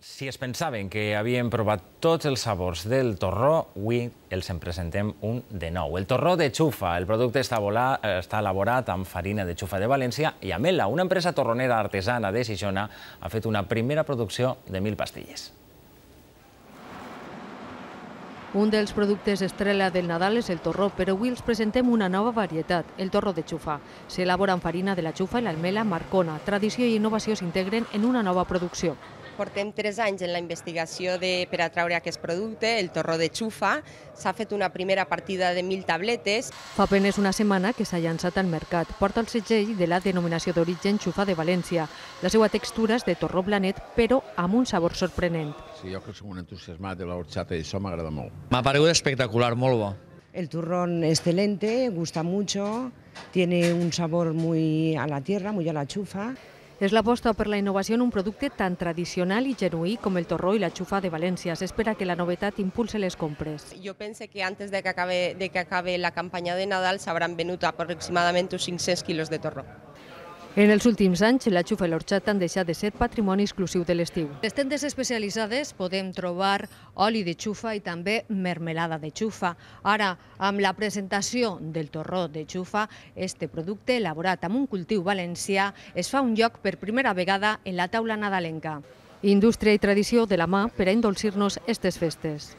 Si es pensaven que havien provat tots els sabors del torró, avui els en presentem un de nou. El torró de xufa. El producte està, volat, eh, està elaborat amb farina de xufa de València i Amela, una empresa torronera artesana de Sixona, ha fet una primera producció de 1.000 pastilles. Un dels productes estrella del Nadal és el torró, però avui els presentem una nova varietat, el torró de xufa. S'elabora amb farina de la xufa i l'almela marcona. Tradició i innovació s'integren en una nova producció. Portem tres anys en la investigació de, per atraure aquest producte, el torró de xufa. S'ha fet una primera partida de 1.000 tabletes. Fa apenes una setmana que s'ha llançat al mercat. Porta el segell de la denominació d'origen xufa de València. La seva textura és de torró blanet, però amb un sabor sorprenent. Sí, jo que soc un entusiasmat de la horchata i això m'agrada molt. M'ha paregut espectacular, molt bo. El turrón excelente, gusta mucho, tiene un sabor muy a la tierra, muy a la chufa. És l'aposta per la innovació en un producte tan tradicional i genuí com el torró i la xufa de València. S'espera que la novetat impulse les compres. Jo pense que antes de que acabe, de que acabe la campanya de Nadal s'hauran venut aproximadament uns 500 quilos de torró. En els últims anys, la xufa i l'orxata han deixat de ser patrimoni exclusiu de l'estiu. Les tendes especialitzades podem trobar oli de xufa i també mermelada de xufa. Ara, amb la presentació del torró de xufa, este producte, elaborat amb un cultiu valencià, es fa un lloc per primera vegada en la taula nadalenca. Indústria i tradició de la mà per a indolcir-nos aquestes festes.